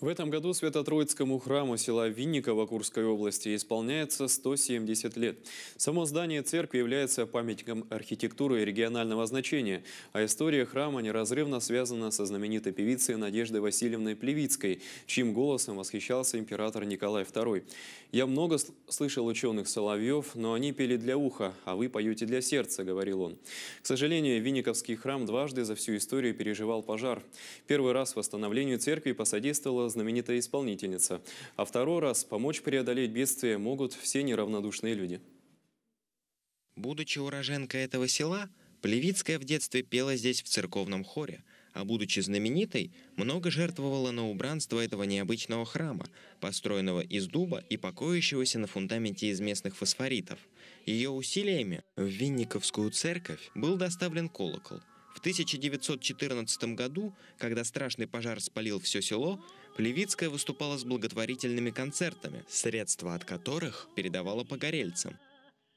В этом году Свято-Троицкому храму села Винниково Курской области исполняется 170 лет. Само здание церкви является памятником архитектуры регионального значения, а история храма неразрывно связана со знаменитой певицей Надеждой Васильевной Плевицкой, чьим голосом восхищался император Николай II. «Я много слышал ученых соловьев, но они пели для уха, а вы поете для сердца», — говорил он. К сожалению, Винниковский храм дважды за всю историю переживал пожар. Первый раз восстановлению церкви посодействовала выступила знаменитая исполнительница. А второй раз помочь преодолеть бедствие могут все неравнодушные люди. Будучи уроженкой этого села, Плевицкая в детстве пела здесь в церковном хоре, а будучи знаменитой, много жертвовала на убранство этого необычного храма, построенного из дуба и покоящегося на фундаменте из местных фосфоритов. Ее усилиями в Винниковскую церковь был доставлен колокол. В 1914 году, когда страшный пожар спалил все село, Плевицкая выступала с благотворительными концертами, средства от которых передавала погорельцам.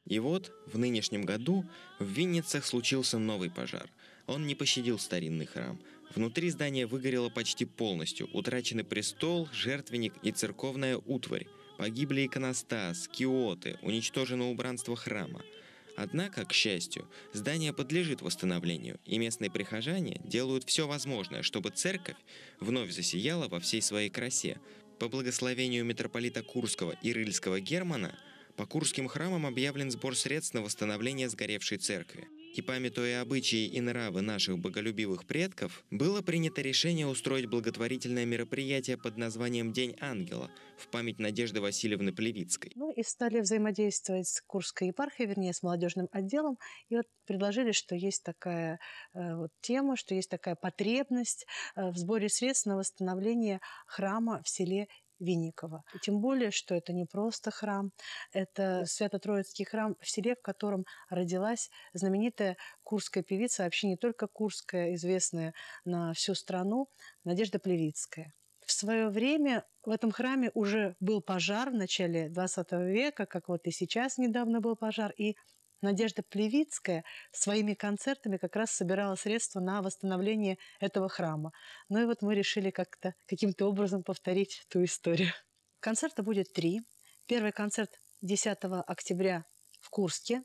И вот, в нынешнем году в Винницах случился новый пожар. Он не пощадил старинный храм. Внутри здания выгорело почти полностью. Утрачены престол, жертвенник и церковная утварь. Погибли иконостас, киоты, уничтожено убранство храма – Однако, к счастью, здание подлежит восстановлению, и местные прихожане делают все возможное, чтобы церковь вновь засияла во всей своей красе. По благословению митрополита Курского и Рыльского Германа, по курским храмам объявлен сбор средств на восстановление сгоревшей церкви. И памятуя обычаи и нравы наших боголюбивых предков, было принято решение устроить благотворительное мероприятие под названием «День ангела» в память Надежды Васильевны Плевицкой. Ну и стали взаимодействовать с Курской епархией, вернее, с молодежным отделом, и вот предложили, что есть такая э, вот, тема, что есть такая потребность э, в сборе средств на восстановление храма в селе Винникова. тем более, что это не просто храм, это Свято-Троицкий храм в селе, в котором родилась знаменитая курская певица, вообще не только курская, известная на всю страну, Надежда Плевицкая. В свое время в этом храме уже был пожар в начале 20 века, как вот и сейчас недавно был пожар, и Надежда Плевицкая своими концертами как раз собирала средства на восстановление этого храма. Ну и вот мы решили как-то каким-то образом повторить ту историю. Концерта будет три. Первый концерт 10 октября в Курске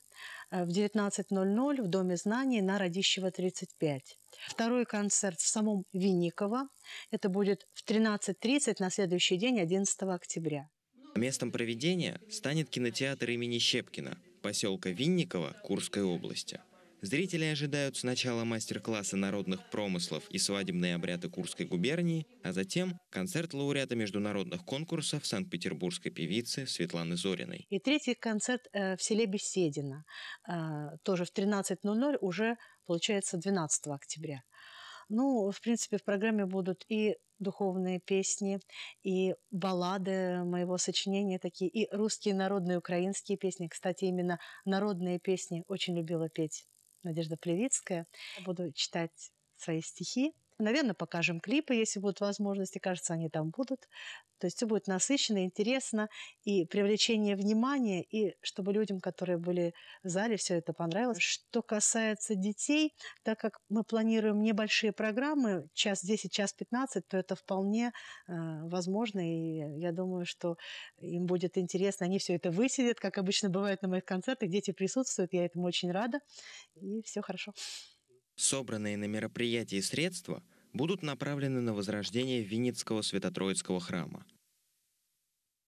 э, в 19.00 в Доме знаний на Радищева 35. Второй концерт в самом Винниково. Это будет в 13.30 на следующий день, 11 октября. Местом проведения станет кинотеатр имени Щепкина – поселка Винникова Курской области. Зрители ожидают сначала мастер-класса народных промыслов и свадебные обряды Курской губернии, а затем концерт лауреата международных конкурсов санкт-петербургской певицы Светланы Зориной. И третий концерт э, в селе Беседино, э, тоже в 13.00, уже получается 12 октября. Ну, в принципе, в программе будут и духовные песни, и баллады моего сочинения такие, и русские народные, украинские песни. Кстати, именно народные песни очень любила петь Надежда Плевицкая. Буду читать свои стихи. Наверное, покажем клипы, если будут возможности. Кажется, они там будут. То есть все будет насыщенно, интересно. И привлечение внимания, и чтобы людям, которые были в зале, все это понравилось. Что касается детей, так как мы планируем небольшие программы, час 10, час 15, то это вполне э, возможно. И я думаю, что им будет интересно. Они все это высидят, как обычно бывает на моих концертах. Дети присутствуют, я этому очень рада. И все хорошо. Собранные на мероприятии средства будут направлены на возрождение Винницкого Святотроицкого храма –